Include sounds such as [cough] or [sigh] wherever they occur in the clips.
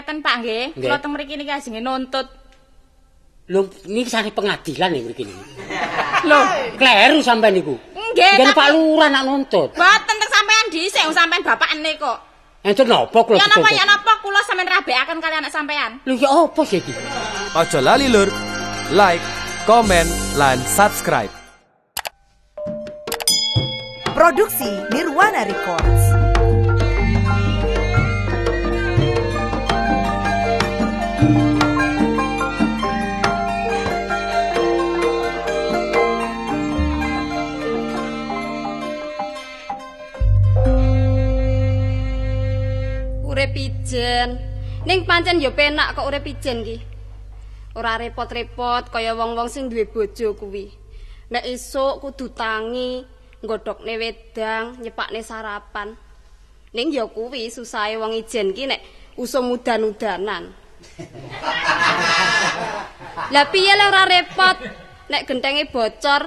ngeten Pak nggih. Kula teng mriki niki ajenge nuntut. Lho niki saking pengadilan ya mriki niki. [laughs] Lho, kleru sampean niku. Nggih. tapi Pak Lurah nak nuntut. Mboten teng sampean dhisik sampean bapakne kok. Enten eh, napa kula? Ya napa ya napa kula sampean rabekaken kali anak sampean. Lho ya apa sih iki? Aja lali lur. Like, comment, lan subscribe. Produksi Nirwana Records. pijen ijen. Ning pancen ya penak kok urip pijen iki. Ora repot-repot kaya wong-wong sing duwe bojo kuwi. Nek esuk kudu tangi, nggodhokne wedang, nyepakne sarapan. Ning ya kuwi susahe wong ijen iki nek usum mudan udanan [laughs] Lah piye lek ora repot nek genthenge bocor?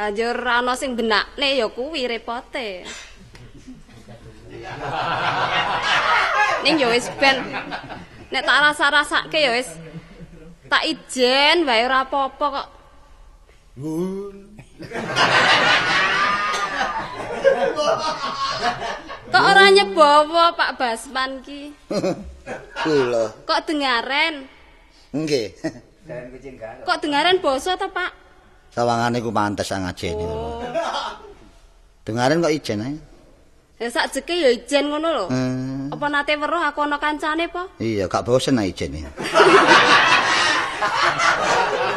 Anjur ana sing benakne ya kuwi repote. [laughs] neng ya wis ben nek tak rasa-rasake ya wis tak ijen wae ora apa-apa kok kok ora nyebowo Pak Basman ki kula kok dengaren nggih kok dengaren basa to Pak sawangane ku pantes ngajeni oh. dengaren kok ijen ae Ya eh, sak jeke ya ijen ngono lho. Eh. Apa nate weruh aku ana kancane apa? Iya, gak bosen nah ijen iki. [laughs]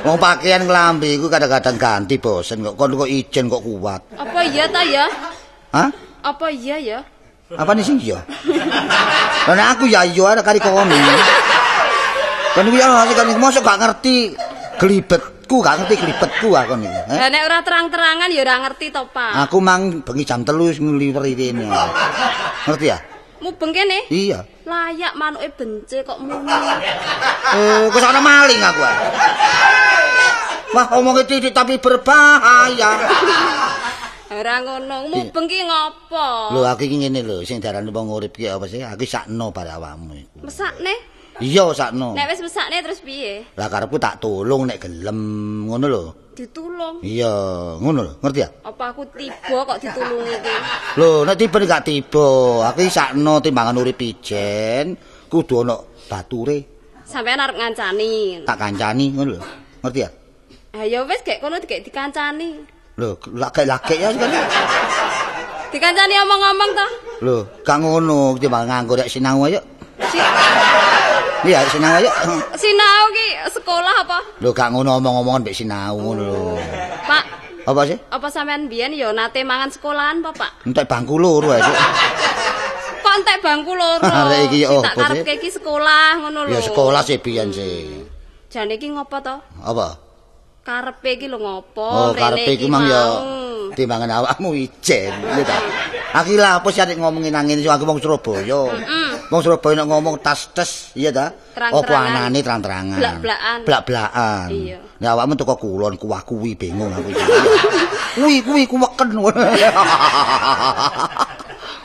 Wong pakaian nglambi iku kadang-kadang ganti bosen kok kok ijen kok kuat. Apa iya ta ya? Hah? Apa iya ya? Apa nih sing iya? Karena aku ya iya ada kari kami. Kan iya ngasih kan mosok gak ngerti gelibet. kelipetku gak ngerti aku niku eh? nek ora terang-terangan ya ora ngerti to Pak aku mang bengi jam 3 wis ngliweri kene ngerti ya mu bengke ne iya layak manuke bence kok muni eh oh, kok ana maling aku eh. wah omongi titik tapi berbahaya ora ngono mu bengi ngopo lho aku iki ngene lho sing daran wong urip ki apa sih aku sakno bare awakmu iku mesakne Iya sakno. Nek wis mesakne terus piye? Lah ku tak tolong nek gelem, ngono lho. Ditulung. Iya, ngono lho, ngerti ya? Apa aku tiba kok ditulungi iki? Lho, nek tiba nek gak tiba, aku sakno timbangan urip ijen, kudu ana bature. Sampeyan arep ngancani. Tak kancani, ngono lho. Ngerti ya? Ha ya wis gek kono gek dikancani. Lho, laki-laki ya Dikancani omong-omong to? Lho, gak ngono, timbang nganggur sinau ayo. Si Iya, sinau ayo. Eh, hmm. Sinau ki sekolah apa? Lho gak ngono omong-omongan mbek sinau ngono lho. Pak. Apa sih? Apa sampean biyen ya nate mangan sekolahan apa, Pak? Entek bangku loro ae. [laughs] Kok bangku loro? [laughs] Arek iki oh, tak karepke iki sekolah ngono lho. Ya sekolah sih biyen sih. Jane iki ngopo to? apa? karepe iki lho ngopo oh, karepe iki mang ya timbangan awakmu ijen ya ta aku lha apa sih arek ngomongin angin sing aku wong Surabaya wong Surabaya nek ngomong tas tes iya ta opo anane terang-terangan blak-blakan blak-blakan iya nek awakmu teko kulon kuah kuwi bingung aku [laughs] kuwi kuwi kuweken [laughs]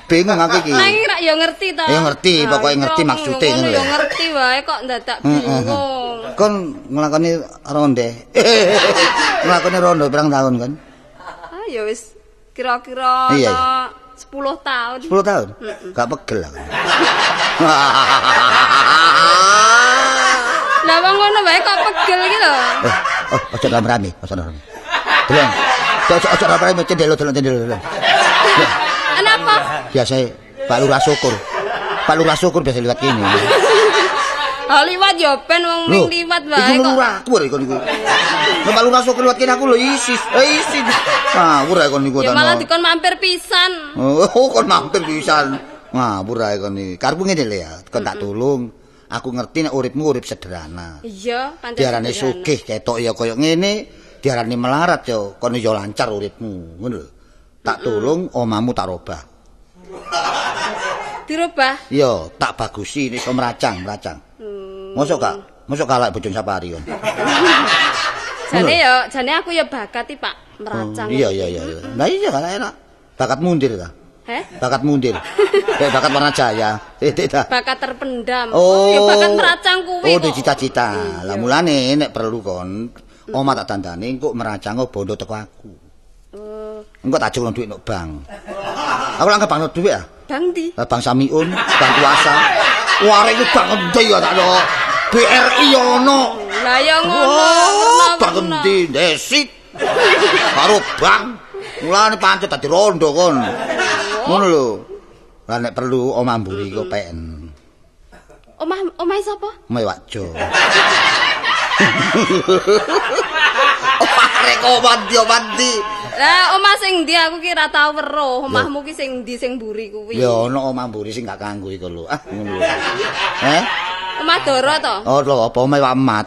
bingung aku iki. Lah ya ngerti to. Ya ngerti, pokoknya ngerti maksude ngono lho. Ya ngerti wae kok dadak mm, mm, mm. bingung. Kon nglakoni ronde. [laughs] Nglakoni ronde pirang tahun kon? Ah ya wis kira-kira 10 tahun. 10 tahun? Gak pegel aku. [laughs] Lah wong ngono wae kok pegel iki lho. Eh, oh, ojo rame-rame, ojo rame. Delok. Ojo ojo rame-rame cendelo delok Kenapa? Biasa Pak Lurah syukur. Pak Lurah syukur biasa lewat kene. Ha oh, liwat yo ben wong ning liwat wae. Iku lurah aku lho iku Pak Lurah syukur lewat kene aku lho isis. Eh isis. Ngawur ae kon niku ta. Malah oh. dikon mampir pisan. Oh, [laughs] oh kon mampir pisan. Ngawur ae kon iki. Karepmu ngene lho ya, kon tak tulung. Aku ngerti nek uripmu urip sederhana. Iya, pantes. Diarani sugih ketok ya koyo ngene, diarani melarat yo kon yo lancar uripmu. Ngono tak tolong omamu tak robah. Dirobah? Iya, tak bagusi ini iso meracang, meracang. Hmm. gak? Mosok kalah bojong Sapari kon. [laughs] jane yo, jane aku ya bakat iki, Pak, meracang. Hmm, iya, iya, iya. iya. Nah, iya gak enak. Bakat mundir ta? Heh? Bakat mundir. [laughs] Kayak bakat warna jaya. Eh, ta. Bakat terpendam. Oh, oh ya bakat meracang kuwi. Oh, cita-cita. Lah mulane nek perlu kon, oma tak dandani engkok meracang bondo teko aku. Engko tak jukno dhuwit nang bank. Aku lak ngebangno dhuwit ya. Ah. Bang ndi? Eh, bang Samiun, bang kuasa. Wah, iki bang endi ya tak no. BRI ono. Lah ya ngono. Bang endi? Desit. Karo bang. Mulane pancet dadi rondo kon. Ngono lho. Lah nek perlu omah mburi kok PN. Omah omah sapa? Omah Wakjo. [laughs] Omah rek omah dia omah Lah omah sing ndi aku ki ora tau weruh, omahmu ki sing ndi sing mburi kuwi. Ya ana omah mburi sing gak kanggo iku lho. Ah. Heh. Omah Doro to? Oh, lho apa omah Pak Mat.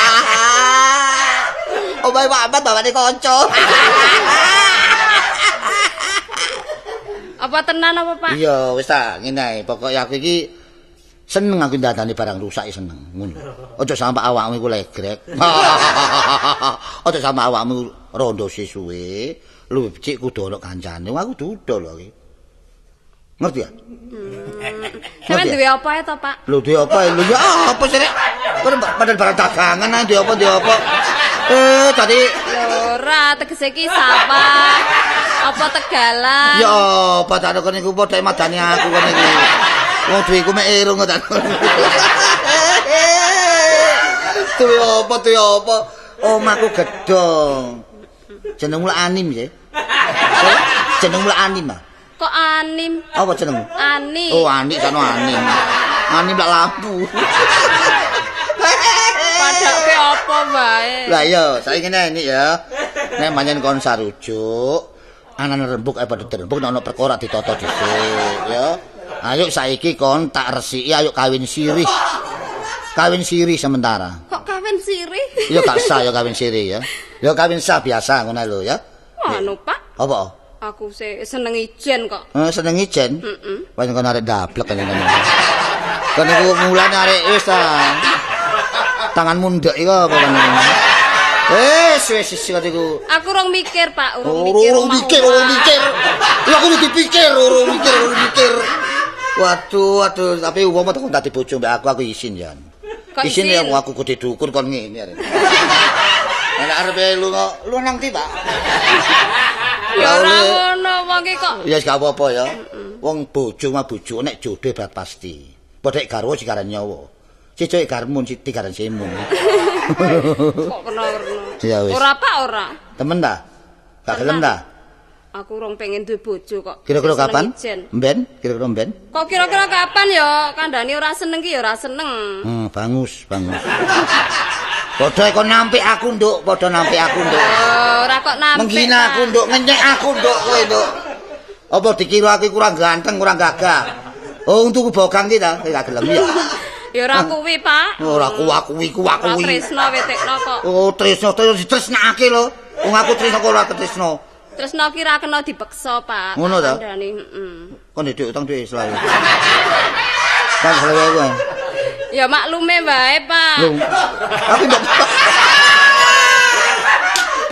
[laughs] Omah Pak Mat bawane kanca. Apa tenan apa Pak? Iya, wis ta, ngene ae. aku iki ini... seneng aku ndadani barang rusak seneng ngono aja sampai awakmu iku legrek [laughs] aja sampai awakmu rondo sesuwe luwe becik kudu ana kancane aku duduk lho iki ngerti ya hmm. sampean duwe apa ya to pak lho duwe apa ya apa sih rek padahal barang dagangan nang duwe opo duwe apa eh tadi ora tegese iki sapa Opo tegalan ya opo, tak kene iku padha madani aku kene iki Wong duwe ku mek irung ngoten. Tuwi [laughs] apa tuwi apa? Omahku gedhe. Jenengmu Anim ya. Jenengmu Anim ah. Kok Anim? Apa jenengmu? Ani. Oh, Ani sono Anim. Anim lak lampu. Padake apa bae? Lah iya, saiki ngene iki ya. Nek manyen kon sarujuk, anane rembug apa eh, rembug ana perkara ditata dhisik ya. Ayo saiki kon tak resiki ayo kawin sirih. Kawin sirih sementara. Kok kawin sirih? Ya gak sah ya kawin sirih ya. Ya kawin sah biasa ngono lho ya. Anu, Pak. Apa? Aku se seneng ijen kok. Eh, seneng ijen? Heeh. Wani kon arek dablek kan ngono. Kan iku mulane arek wis ta. Tangan ndek iku apa kan? Eh wis wis kate Aku rong mikir, Pak, urung oh, mikir. Urung mikir, urung mikir. Lha aku mikir, urung mikir, urung mikir. Waduh, waduh, tapi uang mah takut nanti bocong, aku, aku isin, ya. Isin? izin? ya, aku kudu dukun, kan ngini. Enak [laughs] harap lu nggak, lu nang tiba. Ya orang mana, wangi kok. Ya, yes, gak apa-apa ya. Uang mm -mm. bocong mah bocong, nek jodoh bak pasti. Padahal garwa sih karen nyawa. Si cewek garmun, kok kena-kena. Ya, wis. Orang apa orang? Temen dah? Gak kelem, dah? Aku rong pengen duwe bojo kok. Kira-kira kapan? Mben, kira-kira mben. Kok kira-kira kapan ya? Kandhane ora seneng ki ya ora seneng. Hmm, bangus, bangus. Padha kok nampik aku nduk, padha nampik aku nduk. Oh, Ora kok nampik. Menghina aku nduk, ngenyek aku nduk kowe nduk. Apa dikira aku kurang ganteng, kurang gagah? Oh, untuku bogang ki ta, kira gelem ya. [laughs] Ya ora kuwi, Pak. Oh, ora kuwi, kuwi, kuwi. Tresno wetekno kok. Oh, tresno, tresno ditresnake lho. Wong aku tresno kok ora tresno. Tresno kira ra kena dipeksa, Pak. Ngono to? Kon dhek utang dhek selalu. Kan selalu kuwi. Ya maklume wae, Pak. Tapi mbok.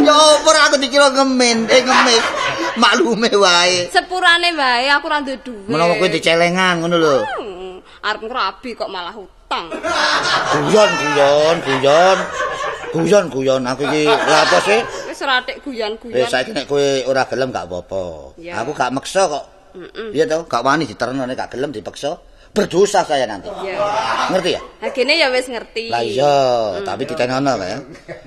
Ya opo aku dikira ngemin, eh ngemis. Maklume wae. Sepurane wae aku ra duwe dhuwit. Menawa kowe dicelengan ngono lho. Arep rabi, kok malah utang. Guyon, guyon, guyon. Guyon, guyon. Aku iki lapas e. seratik guyan-guyan. Eh saiki nek kowe ora gelem gak apa-apa. Aku gak meksa kok. Iya toh, gak wani diterno nek gak gelem dipaksa. Berdosa kaya nanti. Ngerti ya? Ha kene ya wis ngerti. Lah iya, tapi ditenono kae.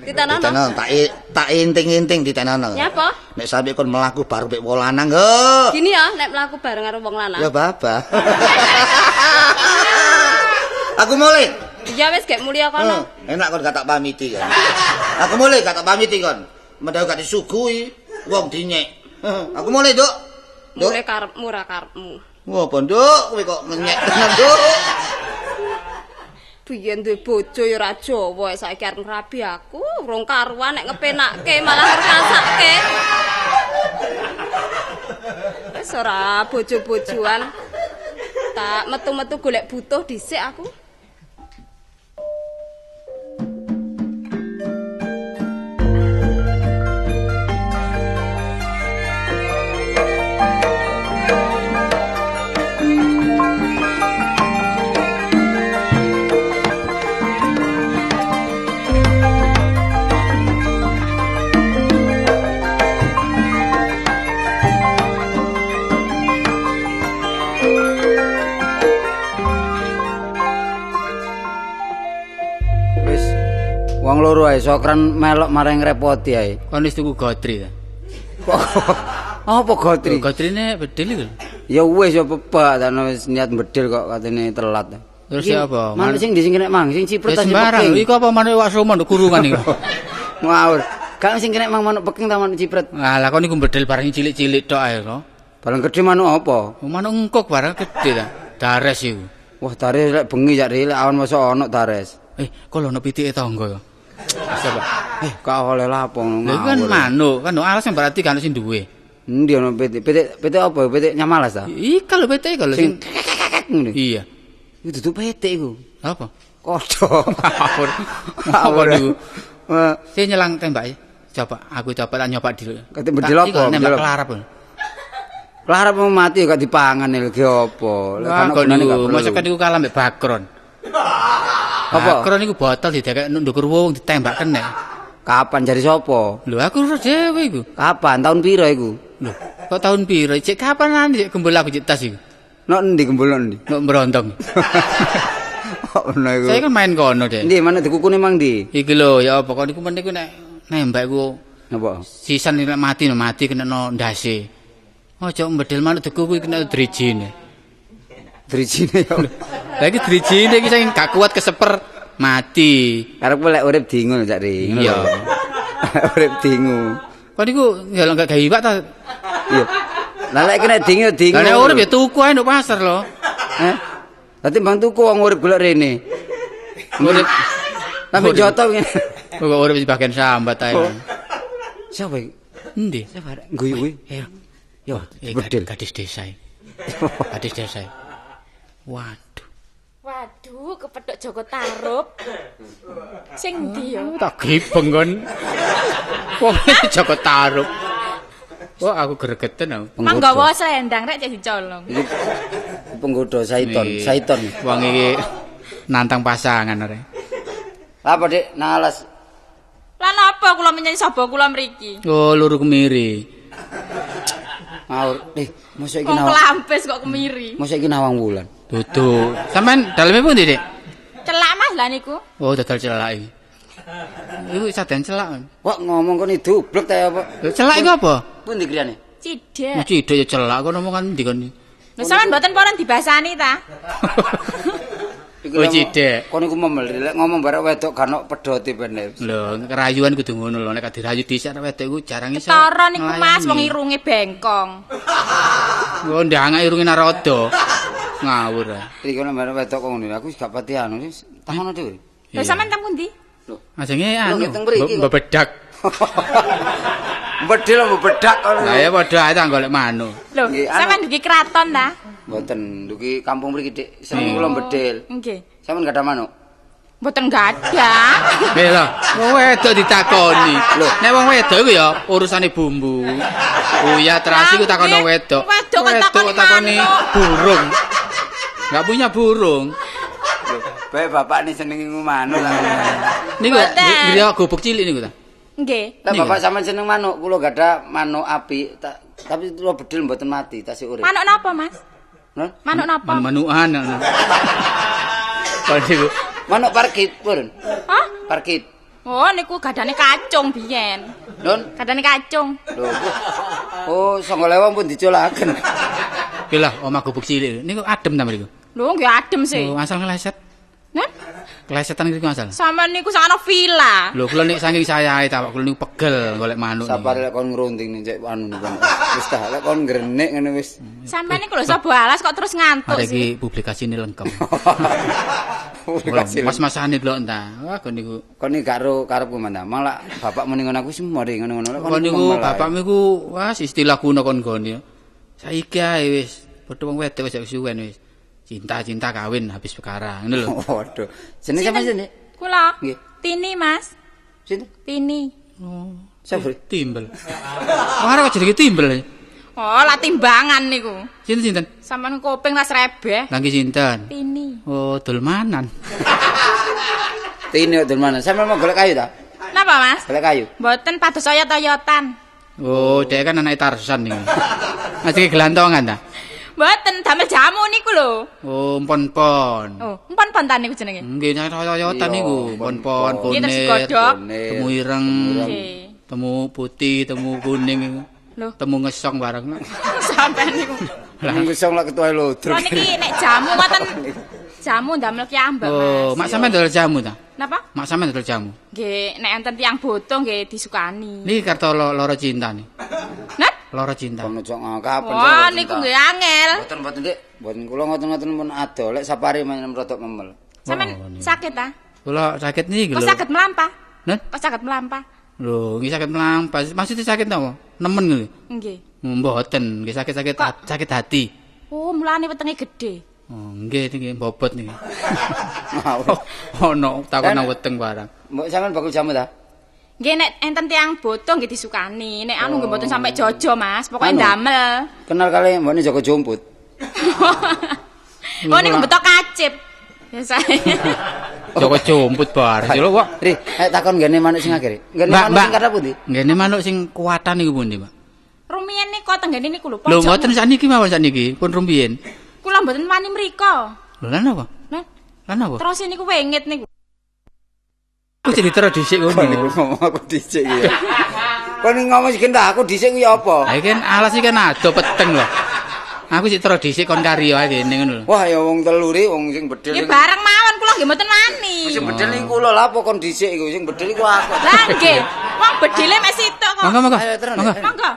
Ditenono. Ditenono, tak tak inting-inting ditenono. Nyapa? Nek sampe kon mlaku bareng mek wong lanang, yo. Oh! Gini ya, nek mlaku bareng karo wong lanang. Ya baba. [laughs] Aku mulih. Ya wis gek mulih kono. Enak kon gak tak pamiti kan. Aku mulih gak tak pamiti kon. Mendau gak disuguhi wong dinyek. Aku moleh Dok. Mulai karepmu ra karepmu. Ngopo, Dok? Kowe kok ngenyek tenan, Dok? Piye duwe bojo ya ra Jawa, saiki arep ngrabi aku, urung karuan nek ngepenakke malah ngrasakke. Wis ora bojo-bojoan. Tak metu-metu golek butuh dhisik aku. wae sokren melok maring repoti ae. Kon wis tuku gotri ta. [laughs] Apa gotri? Oh, Gotrine bedil iku. Ya wis ya pepak ta wis niat bedil kok katene telat. Terus ya apa? Mana sing disingkrek mang, sing ciprut tas sembarang. Iku apa manuk wak somon kurungan iku. [laughs] Ngawur. Kang sing kene mang manuk peking ta manuk ciprut. Lah kok niku bedil bareng cilik-cilik tok ae kok. Bareng gede manuk apa? Oh, manuk engkok bareng gede ta. Dares iku. Wah, dares lek bengi cak rilek awan masuk ana dares. Eh, kok ana pitike tangga ya? Sapa? Eh, kok oleh lapung. Lha kan manuk, kan alas sing berarti kan sing duwe. Endi ana pete? Pete pete apa? Pete nyamalas ta? Ika lho pete kalau sing ngene. Iya. Iku dudu pete iku. Apa? Kodok. Mawur. Mawur [laughs] iku. Eh. Sing nyelang tembak e. Coba aku coba tak nyoba dulu. Ketik mendil apa? Nembak kelarap. Kelarap mau mati gak dipangan iki opo? Lah kan ngene gak perlu. Mosok kan iku kalah mbek bakron. Apa? Akron niku botol didekek ndukur wong ditembak kene. Kapan jari sopo Lho aku terus dhewe iku. Kapan? Tahun piro iku? Lho, kok tahun piro? Cek kapan cek gembul aku cek tas iku. Nok endi gembul nok endi? Nok mrontong. [laughs] ono iku. Saya kan main kono, Dek. Ndi, mana dikukune mang ndi? Iki lho, ya apa kok niku men niku nek nembak iku. Napa? Sisan nek mati no mati kena no ndase. Ojo mbedel manut dikuku kena drijine drijine ya. Lah iki drijine iki sing gak kuat keseper mati. Karepku lek urip dingu lho, Cak Ri. Iya. urip dingu. Kok niku ya gak gawe iwak ta? Iya. Lah lek kena dingu dingu. Lah urip ya tuku ae nduk pasar lho. Eh? Dadi bang tuku wong urip golek rene. Urip tapi joto ngene. Kok urip di bagian sambat ae. Oh. Siapa iki? Endi? Siapa? Guyu kuwi. Yo, iya. iya, bedil gadis desa. [laughs] Gadis desa. Waduh. Waduh, kepethuk Joko Tarub. Sing ndi ya? Tak gribeng kon. Pokoke Joko Tarub. Wah, aku gregeten aku. Panggawa selendang rek dicolong. Penggoda setan, setan. Wong iki nantang pasangan rek. Apa, Dik? Nales. Lan apa kula menyang sapa kula mriki? Oh, luru kemiri. Ngawur. Eh, mosok nawang. Kok lampes kok kemiri. Mosok iki nawang wulan. Dudu. Sampeyan daleme pundi, Dik? Celak Mas lah niku. Oh, dadal celak iki. Iku saden celak. Kok ngomong kok dublek ta apa? Lho celak iku apa? Pundi kriyane? Cidek. Mas cidek ya celak kok ngomong kan ndi kon. Lah sampean mboten poran dibasani ta? [laughs] Oh cidek. Kok niku momel lek ngomong barek wedok kanok pedhote ben. Lho, kerayuan kudu ngono lho nek dirayu dhisik nek wedok iku jarang iso. Toro niku Mas wong irunge bengkong. Lho ndang irunge narada. [laughs] ngawur. Ah. Iki kono mbare wetok kok ngene aku wis gak pati anu wis tangono dhewe. Lah sampean tang pundi? Lho, ajenge ah, anu bebedak. Bedil bebedak kono. Lah ya padha ae tak golek manuk. Lho, sampean ndugi kraton ta? Mboten, ndugi kampung mriki dik seneng kula bedil. Nggih. Sampeyan gak ada manuk? Mboten gak ada. Eh [laughs] lho, wedok ditakoni. Lho, nek wong wedok iku ya urusane bumbu. Uya [laughs] oh, terasi ku takono wedok. Wedok takoni burung. Gak punya burung. Baik bapak ini senengi ngumano lah. Ini gue, ini gue cilik ini gue. Nggih. Lah bapak sama seneng manuk, kula gada manuk api, tapi lu bedil mboten mati, tak si urip. Manuk napa, Mas? Hah? Manuk napa? Man manukan. Pandi [laughs] bu. Manuk parkit, Pun. Hah? Parkit. Oh, niku gadane kacung biyen. Nun, gadane kacung. Oh, sanggo lewang pun diculaken. Bila, oma gubuk cilik. Niku adem ta mriku? Lho nggih adem sih. Lho asal ngeleset? Nah. Kelesetan iki asal. Saman niku sak ana vila. Lho kula nek saking sayae ta kula niku pegel golek manuk. Sabar lek kon ngrunting nek anu niku. Wis ta lek kon grenek ngene wis. Saman niku lho sapa kok terus ngantuk sih. Iki publikasi ini lengkap. Mas-masane lho entah. Wah kon niku kon niku gak ro karep ku mandah. Malah bapak muni aku wis mari ngono-ngono. Kon niku bapak miku wah istilah kuno kon goni. Saiki wis padha wong wedok wis suwen wis. cinta-cinta kawin habis perkara ngene lho [laughs] waduh jenenge sampeyan jenenge kula nggih tini mas sinten tini oh sabar oh, timbel ora kok jenenge timbel oh lah timbangan niku sinten sinten sampean kuping tas rebeh lagi sinten tini oh dolmanan [laughs] tini dolmanan sampean mau golek kayu ta napa mas golek kayu mboten padha saya toyotan Oh, dia kan anak Tarzan nih. Masih gelantongan dah. Mboten damel jamu niku lho. Oh, mpon-pon. Oh, mpon-pon ta niku jenenge. Nggih, nyayot-nyayotan niku. Mpon-pon, kunir, temu ireng, temu putih, temu kuning. Loh. Temu ngesong bareng. [laughs] Sampai niku. ngesong lak ketua lho. Lah oh, niki nek jamu mboten jamu damel ki ambek. Oh, mak sampean ndol jamu ta? Napa? Mak sampean ndol jamu. Nggih, nek enten tiyang botong nggih disukani. Niki kartu loro cinta nih. loro cinta. Pengecok ngakapen. Wah, niku nggih angel. Mboten mboten nggih. Mboten kula ngoten-ngoten pun adol sapari menen rodok memel. Sampeyan oh, sakit ta? Ah? Kula sakit niki lho. Kok sakit melampa? Nah? Kok sakit melampa? Lho, nggih sakit melampah. Maksud sakit napa? Nemen nggih. Nggih. Hmm, mboten, nggih sakit-sakit sakit hati. Oh, mulane wetenge gedhe. Oh, nggih iki bobot niki. Mawon. [laughs] Oh, ono takon nang weteng barang. Mbok sampean bakul jamu ta? Ah? Nggih enten tiang boto nggih disukani, nek anu nggih mboten sampe oh. jojo, Mas. Pokoke ndamel. Kenal kali mbokne Joko Jomput. Oh niku beto kacip. [laughs] Joko Jomput bar. Jelo kok. Ri, nek takon nggene manuk sing akhir. Nggene manuk sing kata pundi? Nggene manuk sing kuatan niku pundi, Pak? Rumiyen niku tenggene niku lho. Lho mboten sakniki mawon sakniki pun rumiyen. Kula mboten wani mriko. Lha napa? Lha napa? Terus niku wengit niku. Aku jadi terus dhisik Kon ngomong aku dhisik iki. Kon ngomong sing aku dhisik kuwi apa? Ha iki alas iki ado peteng lho. Aku sik terus dhisik kon karyo iki ngono lho. Wah ya wong teluri wong sing bedhel. Ya bareng mawon kula nggih mboten wani. Sing bedhel iki kula lha apa kon dhisik iki sing bedhel iki aku. Lah nggih. Wong bedhele mek sitok kok. Monggo monggo.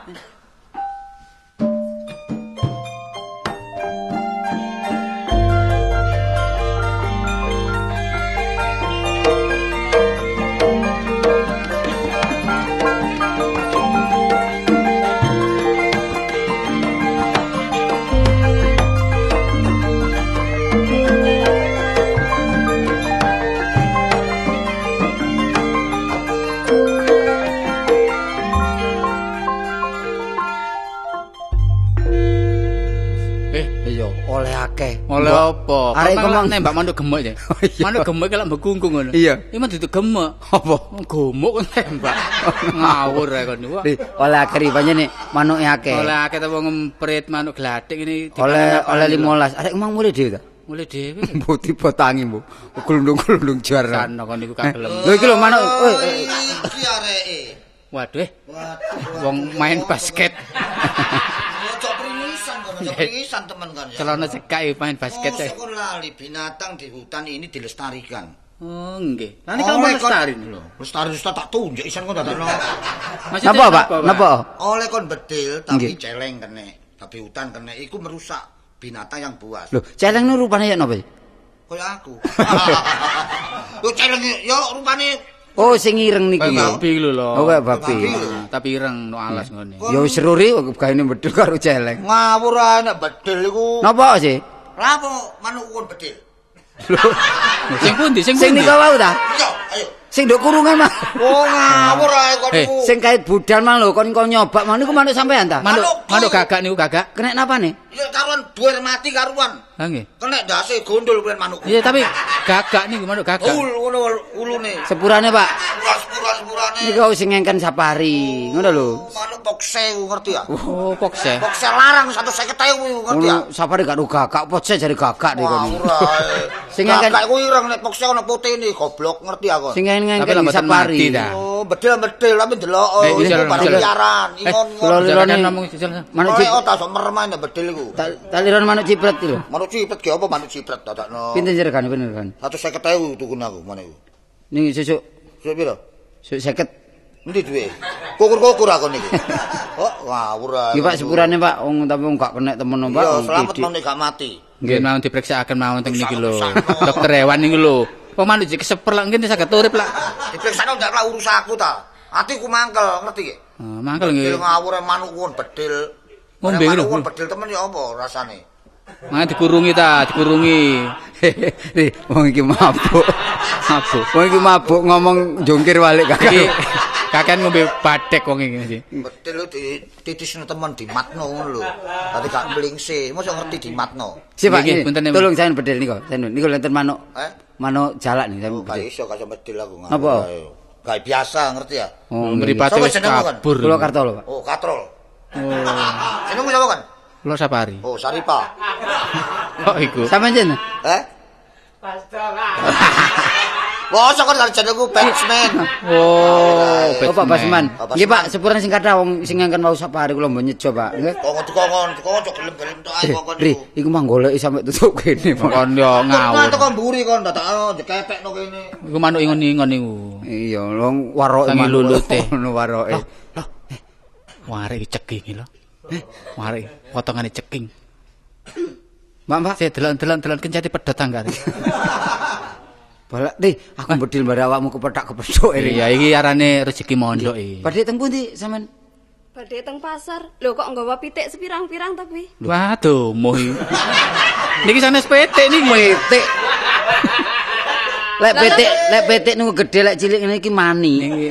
Oleh apa? Are kemang nembak manuk gemuk ya. [laughs] Oh, manuk gemuk kala mbek kungkung ngono. Iya. Iman dituk gemuk. Apa? Oh, gemuk kon nembak. [laughs] Ngawur ae kon. Oleh akhir ibane nek manuk e akeh. Oleh akeh wong ngemprit manuk gladik ini Oleh oleh 15. Arek emang mulih dhewe ta? Mulih dhewe. [laughs] Mbok tiba tangi mbok. Kulundung-kulundung jar. Sano kon niku kak gelem. Lho iki lho manuk. Iki areke. Waduh. Eh. Waduh. Wong main basket. pisan temen kan ya. Celana cekai main basket. Oh, syukur lali binatang di hutan ini dilestarikan. Oh, nggih. Lah nek oh, kamu lestari lho. Lestari wis tak tunjuk isan kok dadakno. Napa, Pak? Napa? Oleh kon bedil tapi celeng kene. Tapi hutan kene iku merusak binatang yang buas. Lho, celeng nu rupane ya napa? Kayak aku. Lho [laughs] celeng yo rupane Oh sing ireng niki. Babi lho lho. Oh kaya babi. Tapi ireng no alas ngene. Ya wis ruri gaene bedhel karo celeng. Ngawur ae nek bedhel iku. Napa sih? Lah apa manuk kon bedhel. Sing pundi? Sing pundi? Sing nika wau ta? Ayo. Sing ndok kurungan mah. Oh ngawur ae kok eh. niku. Sing kait budal mah lho kon kok nyoba mah niku manuk sampean ta? Manuk manuk gagak niku gagak. Kenek napa nih? Ya karuan duer mati karuan. Ha nggih. Kenek ndase gondol pian manuk. Iya tapi gagak niku manuk gagak. Ul ngono ulune. Sepurane Pak. Sepura sepurane. Niku kau sing ngengken safari ngono lho. Manuk pokse ngerti ya? Oh pokse. Pokse larang 150.000 ngerti ya? Safari karo gagak pokse jadi gagak niku. Ngawur Sing ngengken gagak nek pokse ana putih goblok ngerti aku. kain kain kain kain safari. Oh, betul betul lah men delok iku pariyaran. Ingon ngono. Jangan ngomong sisan. Manuk eh, cipret. Oh tak somer main betul iku. Taliron manuk cipret iku. Manuk cipret ge apa manuk cipret dadakno. Pinten jergan pinten jergan? 150.000 tukun aku mana iku. Ning sesuk. Sesuk piro? Sesuk 50. Endi duwe? Kukur-kukur aku niki. Kok [laughs] oh, ngawur ae. Iki Pak sepurane Pak wong tapi wong gak kenek temen Pak. Iya, selamat nang gak mati. Nggih, mau diperiksa akan mau teng niki lho. Dokter hewan niki lho. Wong manut iki keseper lah mungkin saged urip lah. Dipiksane ndak lah urus aku ta. Ati ku mangkel, ngerti ya? Oh, mangkel nggih. Dhewe ngawur manuk kuwon bedil. Ngombe lho. Kuwon bedil temen ya apa rasane? Mane dikurungi ta, dikurungi. Nih, wong iki mabuk. Mabuk. Wong iki mabuk ngomong jongkir balik kaki. Kakean ngombe badek wong iki sih. Mesti lu teman di Matno ngono lho. Dadi gak mlingse, mosok ngerti di Matno. Si Pak, iya. ya, tolong saya bedil niko. Saya niku lenten manuk. Eh? Manuk jalak niku Oh, Gak iso kaya bedil aku. ngono. Apa? Gak biasa ngerti ya. Oh, mripate iya. wis kan? kabur. Kulo karto lho, Pak. Oh, katrol. Oh. [laughs] Jenengmu sapa kan? Kulo Sapari. Oh, Saripa. Kok [laughs] oh, iku? Sampeyan nah. jeneng? Eh? Pastor. Wah, sok kan larjan aku batsman. Oh, oh, Pak Basman. Nggih, Pak, sepuran sing kata wong sing ngangkon wau sak pari kula menyejo, Pak. Nggih. Kok ngon, kok cok gelem-gelem tok ae eh, kok ngono. Iku mah golek sampe tutup kene, Pak. Kon yo ngawur. Kok teko mburi kon tak tak jekepekno kene. Iku manuk ingon-ingon niku. Iya, wong waroke milulute. Ngono [laughs] waroke. Warik ceking lho. Eh, warik potongane ceking. Mbak, Mbak, saya delan-delan delan kencati pedot tangga. [laughs] Balak, deh, aku ah. Eh. bedil mbak awakmu ke petak ke pesok Iya, ini arane rezeki mondok ini. Badi teng pun di, saman. Badi teng pasar. Loh, kok nggak wapi sepirang-pirang tapi. Waduh, mohi. Ini sana sepete, ini mohi Lek petik, lek petik nunggu gede, lek cilik ini ini mani. Ini.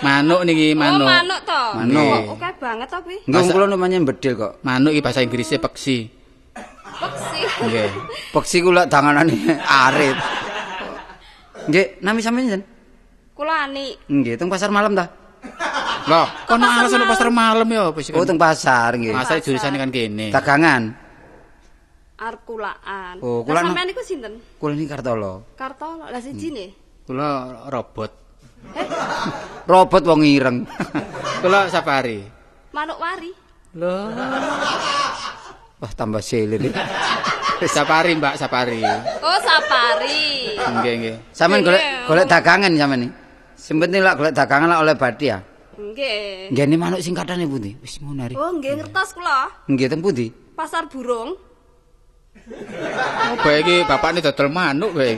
Manuk ini, manuk. Oh, manuk toh. Manuk. Oke banget tapi. Nggak, aku namanya bedil kok. Manuk ini bahasa Inggrisnya peksi. Peksi. Oke. Peksi ku lak tanganan [laughs] arit. Nggih, nami sampeyan njen? Kula Ani. Nggih, teng pasar malam ta? Lho, kono alas ono pasar malam ya apa sih? Oh, teng pasar nggih. Masae jurusan kan kene. Dagangan. Arkulaan. Oh, kula sampeyan niku sinten? Kula niki Kartolo. Kartolo, lha siji hmm. ne? Kula robot. [laughs] robot wong ireng. [laughs] kula safari. Manuk wari. Lho. Wah, tambah selir. [laughs] sapari Mbak, sapari Oh, sapari Nggih, nggih. Sampeyan golek oh. dagangan sampeyan iki. Sampeyan iki lak golek dagangan lak oleh bati ya. Nggih. Nggih, iki manuk sing katane pundi? Wis munari. Oh, nggih, ngertos kula. Nggih, teng pundi? Pasar burung. oh Kok iki bapakne dodol manuk kowe.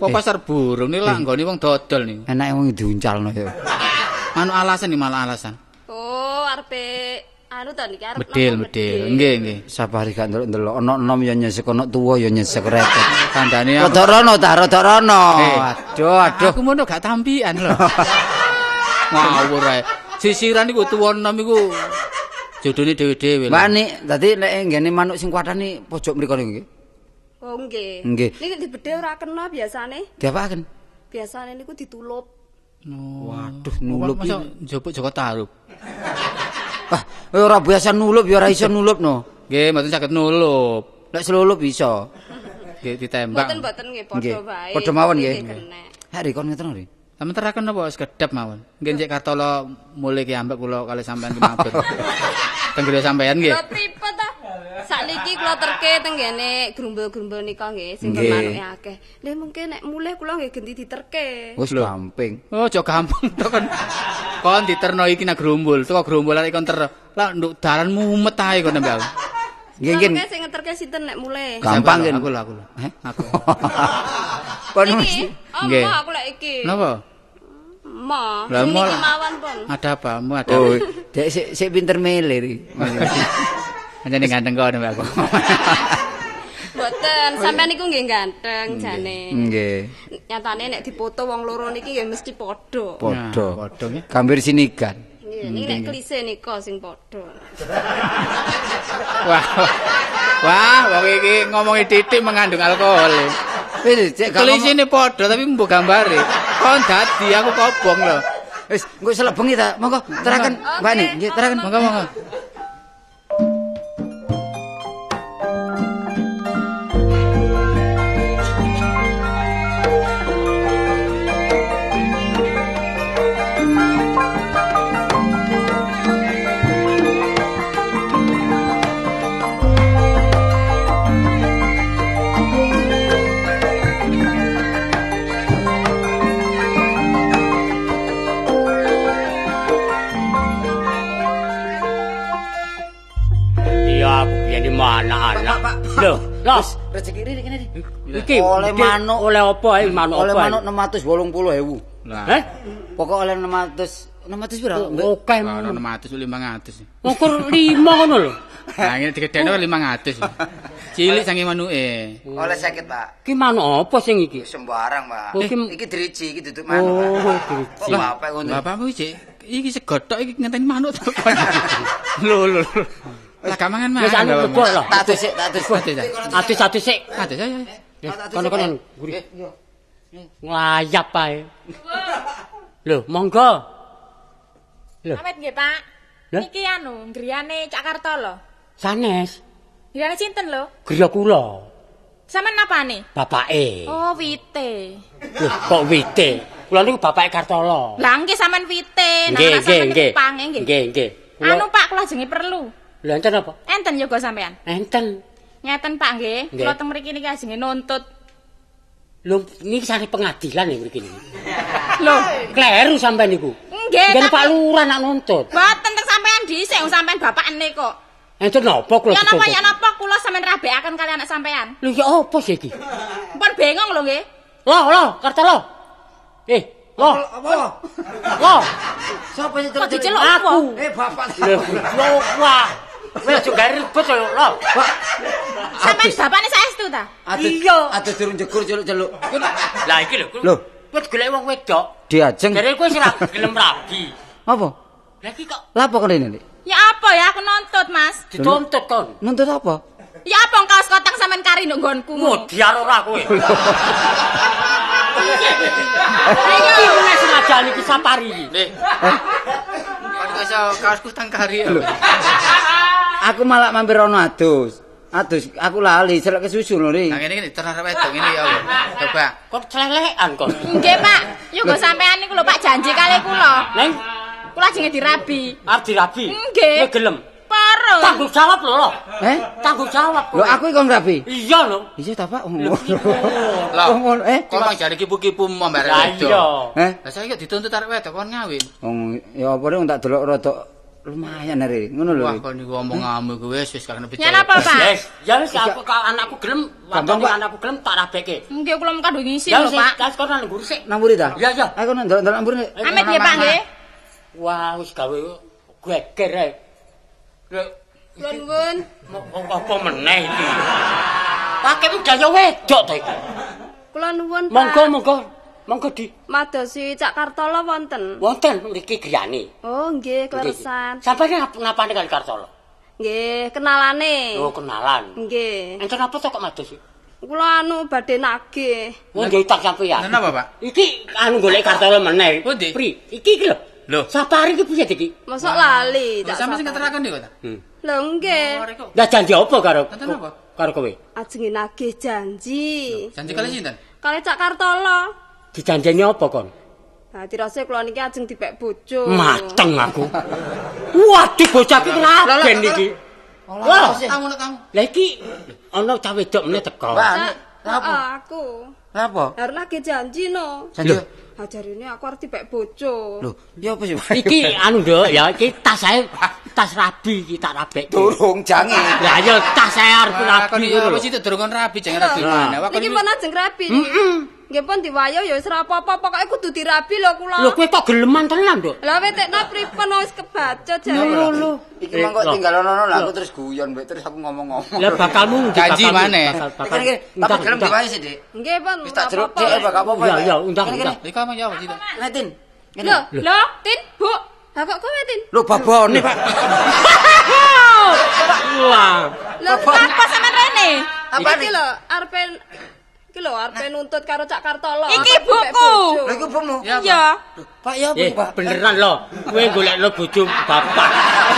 Kok eh. pasar burung iki lak eh. nggone wong dodol niku. Enake wong diuncalno ya. Manuk alasan iki malah alasan. Oh, arepe anu to niki arep medil medil nggih nggih sabar gak ndelok ndelok ana enom ya nyesek ana tuwa ya nyesek repot [laughs] kandhane rada rono ta rada rono aduh aduh aku ngono gak tampian lho [laughs] ngawur ae sisiran iku tuwa enom iku jodone dhewe-dhewe lho wani dadi nek ngene manuk sing kuatane pojok mriko nggih Oh nggih. Niki di bedhe ora kena biasane. Diapaken? Biasane niku ditulup. No. Waduh, nulup iki njupuk Joko Tarub. [laughs] Ah, ora biasa nulup ya ora iso nulup no. Nggih, mboten saged nulup. Nek selulup iso. Nggih, ditembak. Mboten mboten nggih padha wae. Padha mawon nggih. Nek Ri kon ngeten Ri. Sampeyan teraken napa wis kedhep mawon. Nggih njek kartola mulih ki ambek kula kali sampean ki mabur. [laughs] Tenggere sampean nggih. Ora tipe ta. Sakniki kula terke teng ngene grumbul-grumbul nika nggih sing kemaruke akeh. Lah mungkin nek mulih kula nggih genti diterke. Wis gamping. Oh, aja gampang to kon. Kon diterno iki nek grumbul, teko grumbul lek kon ter. Lah nduk daran mumet ae kon nembal. Nggih nggih. Sing ngeterke sinten nek mulih? Gampang nggih lho, aku. lho. Heh, aku. Eh, [laughs] kon mesti. Oh, nggih. Aku lek iki. Napa? Ma, lah mawon pun. Ada apa? Mu ada. Oh, dek sik sik pinter milih. [laughs] Anjane ganteng kok Mbak aku. [laughs] Mboten, oh, iya. sampean niku nggih ganteng jane. Nggih. Nyatane nek dipoto wong loro niki nggih ya mesti padha. Padha. Nah, padha. Gambir sinigan. Nggih, niki nek klise nika sing padha. [laughs] Wah. Wah, wong iki ngomongi titik mengandung alkohol. Wis cek klise ne padha tapi mbok gambare. Kon dadi aku kobong lho. Wis, engko selebengi ta. Monggo, terakan, Mbak Niki, terakan. Monggo, monggo. oleh hmm. manuk oleh apa ae manuk oleh manuk 680.000 nah pokok oleh 600 600 piro? Oke. Ono 600 500. Ukur 5 ngono lho. Nah, ngene digedhekno 500. Cilik sange manuke. Oleh sakit Pak. Ki manuk apa sing iki? Sembarang, Pak. Eh, iki driji, iki duduk manuk. Oh, driji. Lah, bapak ngono. Bapakmu iki iki segotok iki ngenteni manuk to. [laughs] Lho, lho. lho. kamangan mah. Wis anu kebo lho. Tak dhisik, tak dhisik. Ati-ati sik. ati Eh, kono-kono nggih eh, iya eh. nglayap bae Loh, monggo lho amit nggih Pak niki anu griyane Jakarta lho sanes griyane sinten lho griya kula sampean napane bapake oh wite lho kok wite kula niku bapake Kartolo lha nggih sampean wite nggih nggih nggih nggih nggih anu Pak kula jenenge perlu lho enten apa enten yoga sampean enten Ngeten Pak nggih, kula teng mriki niki ajenge nuntut. Lho niki sak pengadilan ya mriki niki. Lho, kleru sampean niku. Nggih, tapi... Pak Lurah nak nuntut. Mboten teng sampean dhisik sampean bapakne kok. Entar eh, napa kula? Ya napa ya napa kula sampean rabekaken kali anak sampean. Lho ya opo sih iki? Pun bengong lho nggih. Loh, lho, kerta loh. Eh, loh. Apa? Loh. Sapa sih celuk? Aku. Eh, bapak. lho, loh, Wis juga gawe ribet koyo lho. Sampeyan bapane saestu ta? Iya. Ade durung jegur celuk-celuk. Lah iki lho. Lho, kok golek wong wedok? Diajeng. Dere kowe sira gelem rabi. Apa? Lah iki kok. Lah apa kene iki? Ya apa ya aku nuntut, Mas. Dituntut kon. Nuntut apa? Ya apa kaos kotak sampean kari nang gonku. Modiar oh, ora kowe. Ayo ngene sengaja niki safari iki. Nih. Eh? Kan iso kaos kotak kari. [laughs] aku malah mampir ono adus. Aduh, aku lali celak ke susu lho ri. Nah ngene iki tenan wedo, ini ya. Coba. Kok celelekan kok? Nggih, Pak. Yo go sampean niku lho Pak janji kali kula. Neng. Kula jenenge dirabi. Arep dirabi. Nggih. Kowe gelem. Parah. Tanggung jawab lho lho. Eh? Tanggung jawab Lho aku iki kok rabi. Iya lho. Iya ta, Pak? Lho. Eh, kok mang jare kipu-kipu mambare wedok. Lah iya. Eh? Lah saya dituntut arek wedo, kon ngawin. Wong ya apa ning tak delok rodok lumayan hari ngono lho wah kon niku omong hmm? ame kowe wis kan becik yen apa pak wis ya wis aku kok anakku gelem wong anakku gelem tak rabeke mengki kula mung kandung ngisi lho pak ya wis gas kon nang ngguru sik nang ta iya iya ayo kon ndelok ndelok ngguri ame piye pak nggih wah wis gawe geger ae lho nggon mau apa meneh iki pakai budaya wedok ta iki kula nuwun pak monggo monggo Monggo di. Madosi Cak Kartola wonten. Wonten mriki griyane. Oh nggih, kersan. Sampeyan ngap ngapane kali Kartola? Nggih, kenalane. Oh, kenalan. Nggih. Enten apa to kok madosi? Kula anu badhe nagih. Oh nggih, tak sampeyan. Napa, Pak? Iki anu golek Kartola meneh. Pundi? Oh, Pri, iki iki lho. Lho, sapari iki piye iki? Mosok lali, Cak. Sampeyan sing ngaterake nggih, Pak? Hmm. Lho nggih. Lah janji apa karo? Tenan apa? Karo kowe. Ajengi nagih janji. Janji kali sinten? Kali Cak Kartola. Dijanjeni apa kon? Ah dirasa kula niki ajeng dipek bojo. Mateng aku. Waduh bocah iki ngaden iki. Oh, lah kamu nek kamu. Lah iki ana cah wedok meneh teko. Apa? Aku. Apa? harus lagi janji no. Janji. Hajar ini aku harus dipek bojo. Lho, ya apa sih? Iki [laughs] anu do, ya iki tas saya tas rabi iki tak rabek. Durung jangan. Lah ya tas saya harus rabi. Kok iki durungan rabi jangan rabi. Nah, iki pun jeng rabi iki. Nggih pun diwayo ya wis ora pokoke kudu dirabi lho kula. Lho kowe kok geleman tenan, Dok? Lah wetekna pripun wis kebacut jare. Lho lho lho. Iki mengko eh, tinggal ono-ono lah aku terus guyon, Mbak, terus aku ngomong-ngomong. Lah bakal mung janji mana? Bakal bakal. Tapi gelem diwayo sih, Dik. Nggih pun ora apa-apa. Wis tak jeruk apa-apa. Iya, iya, undang, undang. Iki kamu ya, Dik. Netin. Lho, lho, Tin, Bu. Lah kok kowe, Tin? Lho babone, Pak. Lah. Lah kok sampean rene? Apa iki lho arep iki lho arepe nuntut karo Cak Kartolo. Iki buku. Lha iku bomu? Iya. Pak ya bomu, eh, Pak. Beneran lho, kowe golekno bojo bapak.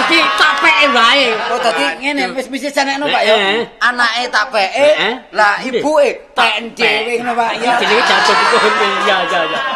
tapi capeke wae. Oh dadi ngene wis bisa janekno Pak ya. Eh, eh. Anake tak peke, lah ibuke tak dhewe ngono Pak ya. Jenenge jatuh iku ya ya ya.